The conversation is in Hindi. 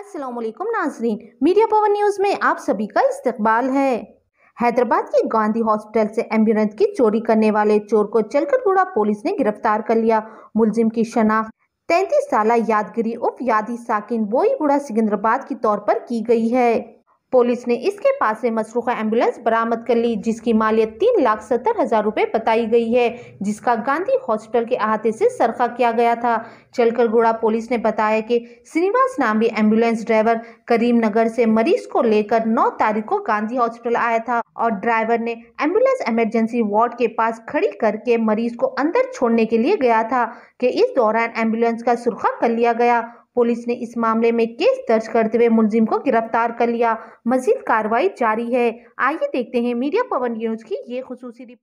असलम नाजरीन मीडिया पवन न्यूज़ में आप सभी का इस्तकबाल है हैदराबाद के गांधी हॉस्पिटल से एम्बुलेंस की चोरी करने वाले चोर को गुड़ा पुलिस ने गिरफ्तार कर लिया मुलजिम की शनाख्त तैंतीस साल यादगिरी उप यादी साकिन बोईगुड़ा सिकंदराबाद की तौर पर की गई है पुलिस ने इसके पास से मसरूखा एम्बुलेंस बरामद कर ली जिसकी मालियत तीन लाख सत्तर हज़ार रुपए बताई गई है जिसका गांधी हॉस्पिटल के अहाते से सरखा किया गया था चलकरगुड़ा पुलिस ने बताया कि श्रीनिवास नामी एम्बुलेंस ड्राइवर करीमनगर से मरीज को लेकर नौ तारीख को गांधी हॉस्पिटल आया था और ड्राइवर ने एम्बुलेंस इमरजेंसी वार्ड के पास खड़ी करके मरीज को अंदर छोड़ने के लिए गया था कि इस दौरान एम्बुलेंस का सुरखा कर लिया गया पुलिस ने इस मामले में केस दर्ज करते हुए मुलजिम को गिरफ्तार कर लिया मजीद कार्रवाई जारी है आइए देखते हैं मीडिया पवन न्यूज की ये खसूसी